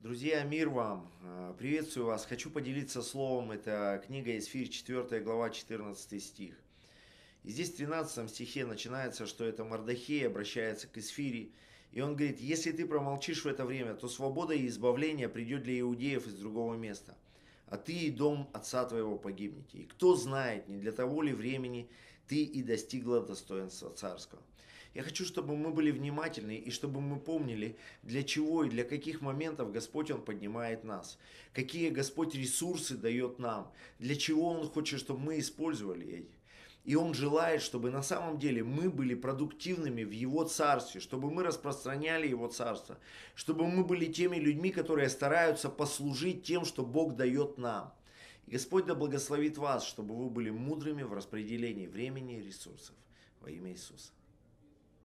Друзья, мир вам! А, приветствую вас! Хочу поделиться словом. Это книга Исфир, 4 глава, 14 стих. И здесь в 13 стихе начинается, что это Мардахей обращается к Исфире, и он говорит, если ты промолчишь в это время, то свобода и избавление придет для иудеев из другого места а ты и дом отца твоего погибнете. И кто знает, не для того ли времени ты и достигла достоинства царского. Я хочу, чтобы мы были внимательны и чтобы мы помнили, для чего и для каких моментов Господь Он поднимает нас, какие Господь ресурсы дает нам, для чего Он хочет, чтобы мы использовали эти. И Он желает, чтобы на самом деле мы были продуктивными в Его Царстве, чтобы мы распространяли Его Царство, чтобы мы были теми людьми, которые стараются послужить тем, что Бог дает нам. И Господь да благословит вас, чтобы вы были мудрыми в распределении времени и ресурсов. Во имя Иисуса.